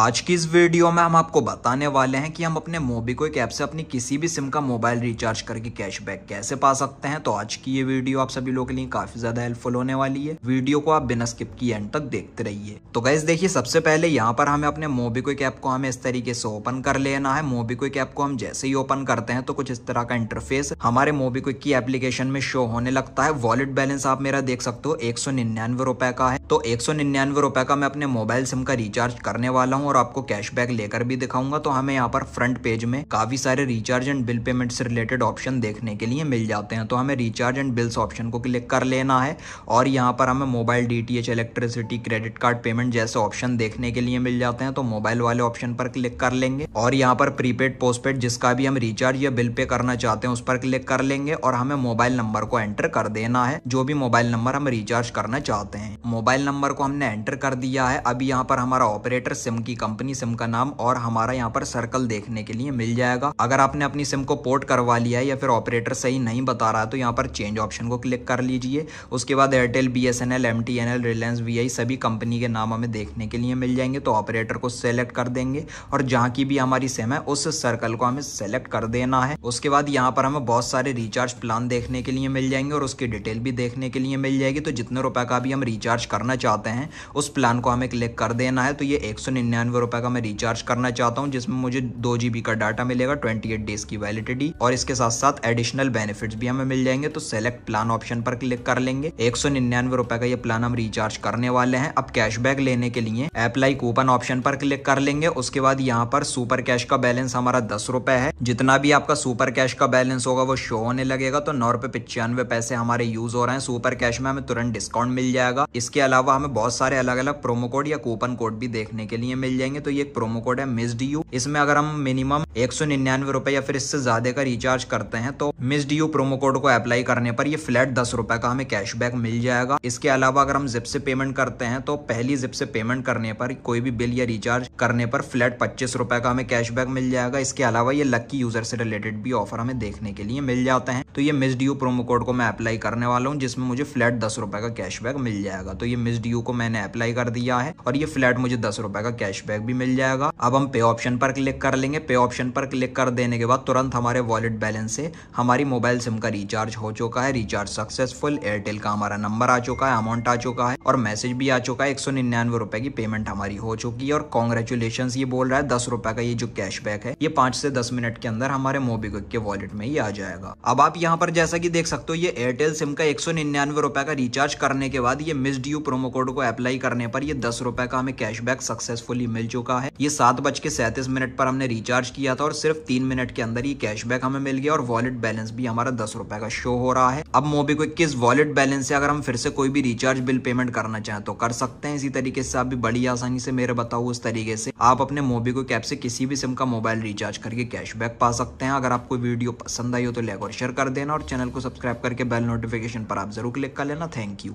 आज की इस वीडियो में हम आपको बताने वाले हैं कि हम अपने मोबीक्विक ऐप से अपनी किसी भी सिम का मोबाइल रिचार्ज करके कैशबैक कैसे पा सकते हैं तो आज की ये वीडियो आप सभी लोगों के लिए काफी ज्यादा हेल्पफुल होने वाली है वीडियो को आप बिना स्किप किए एंड तक देखते रहिए तो गैस देखिए सबसे पहले यहाँ पर हमें अपने मोबीक्विक ऐप को हमें इस तरीके से ओपन कर लेना है मोबीक्विक ऐप को हम जैसे ही ओपन करते हैं तो कुछ इस तरह का इंटरफेस हमारे मोबीक्विक की एप्लीकेशन में शो होने लगता है वॉलेट बैलेंस आप मेरा देख सकते हो एक सौ का है तो एक सौ का मैं अपने मोबाइल सिम का रिचार्ज करने वाला हूँ हूँ और आपको कैशबैक लेकर भी दिखाऊंगा तो हमें यहाँ पर फ्रंट पेज में काफी सारे रिचार्ज एंड बिल पेमेंट से रिलेटेड ऑप्शन देखने के लिए मिल जाते हैं तो हमें रिचार्ज एंड बिल्स ऑप्शन को क्लिक कर लेना है और यहाँ पर हमें mobile D electricity credit card payment जैसे ऑप्शन देखने के लिए मिल जाते हैं तो मोबाइल वाले ऑप्शन पर क्लिक कर लेंगे और यहाँ पर प्रीपेड पोस्टपेड जिसका भी हम रिचार्ज या बिल पे करना चाहते हैं उस पर क्लिक कर लेंगे और हमें मोबाइल नंबर को एंटर कर देना है जो भी मोबाइल नंबर हम रिचार्ज करना चाहते हैं मोबाइल नंबर को हमने एंटर कर दिया है अभी यहाँ पर हमारा ऑपरेटर सिम की आपकी कंपनी सिम का नाम और हमारा यहाँ पर सर्कल देखने के लिए मिल जाएगा अगर आपने अपनी सिम को पोर्ट करवा लिया है या फिर ऑपरेटर सही नहीं बता रहा है तो यहाँ पर चेंज ऑप्शन को क्लिक कर लीजिए उसके बाद Airtel B S N L M T N L Reliance Vi सभी कंपनी के नाम हमें देखने के लिए मिल जाएंगे तो ऑपरेटर को सेलेक्ट कर देंगे और जहाँ की भी हमारी सिम है उस सर्कल को हमें सेलेक्ट कर देना है उसके बाद यहाँ पर हमें बहुत सारे रिचार्ज प्लान देखने के लिए मिल जाएंगे और उसकी डिटेल भी देखने के लिए मिल जाएगी तो जितने रुपए का भी हम रिचार्ज करना चाहते हैं उस प्लान को हमें क्लिक कर देना है तो ये एक सौ निन्यानवे रुपए का मैं रिचार्ज करना चाहता हूँ जिसमें मुझे दो जीबी का डाटा मिलेगा ट्वेंटी एट डेज की वैलिडिटी और इसके साथ साथ एडिशनल बेनिफिट भी हमें मिल जाएंगे तो सेलेक्ट प्लान ऑप्शन पर क्लिक कर लेंगे एक सौ निन्यानवे रुपए का ये प्लान हम रिचार्ज करने वाले हैं अब कैशबैक लेने के लिए अप्लाई कूपन ऑप्शन पर क्लिक कर लेंगे उसके बाद यहाँ पर सुपर कैश का बैलेंस हमारा दस रुपए है जितना भी आपका सुपर कैश का बैलेंस होगा वो शो होने लगेगा तो नौ रुपए पिचानवे पैसे हमारे यूज हो रहे हैं सुपर कैश में हमें तुरंत डिस्काउंट मिल जाएगा इसके अलावा हमें बहुत सारे अलग अलग प्रोमो कोड या कूपन कोड भी देखने के लिए मिल मिल जाएंगे तो ये एक प्रोमो कोड है मिस डी यू इसमें अगर हम मिनिमम एक सौ निन्यानवे रुपए या फिर इससे ज्यादा का रिचार्ज करते हैं तो miss D U promo code को अप्लाई करने पर ये फ्लैट दस रुपए का हमें कैशबैक मिल जाएगा इसके अलावा अगर हम जिप से पेमेंट करते हैं तो पहली जिप से पेमेंट करने पर कोई भी बिल या रिचार्ज करने पर फ्लैट पच्चीस रुपए का हमें कैशबैक मिल जाएगा इसके अलावा ये लक्की यूजर से रिलेटेड भी ऑफर हमें देखने के लिए मिल जाते हैं तो ये miss D U promo code को मैं अप्लाई करने वाला हूँ जिसमें मुझे फ्लैट दस रुपए का कैशबैक मिल जाएगा तो ये मिस डी यू को मैंने अप्लाई कर दिया है और ये फ्लैट मुझे दस रुपए का कैश कैशबैक भी मिल जाएगा अब हम पे ऑप्शन पर क्लिक कर लेंगे पे ऑप्शन पर क्लिक कर देने के बाद तुरंत हमारे वॉलेट बैलेंस से हमारी मोबाइल सिम का रिचार्ज हो चुका है रिचार्ज सक्सेसफुल एयरटेल का हमारा नंबर आ चुका है अमाउंट आ चुका है और मैसेज भी आ चुका है एक सौ निन्यानवे रुपए की पेमेंट हमारी हो चुकी है और कॉन्ग्रेचुलेशन ये बोल रहा है दस रुपए का ये जो कैशबैक है ये पांच से दस मिनट के अंदर हमारे मोबीक्विक के वॉलेट में ही आ जाएगा अब आप यहाँ पर जैसा की देख सकते हो ये एयरटेल सिम का एक सौ निन्यानवे रुपए का रिचार्ज करने के बाद ये मिस ड्यू प्रोमो कोड को अप्लाई करने पर ये दस रुपए का हमें कैशबैक सक्सेसफुल लिए मिल चुका है ये सात बज के सैंतीस मिनट पर हमने रिचार्ज किया था और सिर्फ तीन मिनट के अंदर ये कैशबैक हमें मिल गया और वॉलेट बैलेंस भी हमारा दस रुपए का शो हो रहा है अब मोबीक्विक के इस वॉलेट बैलेंस से अगर हम फिर से कोई भी रिचार्ज बिल पेमेंट करना चाहें तो कर सकते हैं इसी तरीके से आप भी बड़ी आसानी से मेरे बताओ उस तरीके से आप अपने मोबीक्विक ऐप से किसी भी सिम का मोबाइल रिचार्ज करके कैशबैक पा सकते हैं अगर आपको वीडियो पसंद आई हो तो लाइक और शेयर कर देना और चैनल को सब्सक्राइब करके बेल नोटिफिकेशन पर आप जरूर क्लिक कर लेना थैंक यू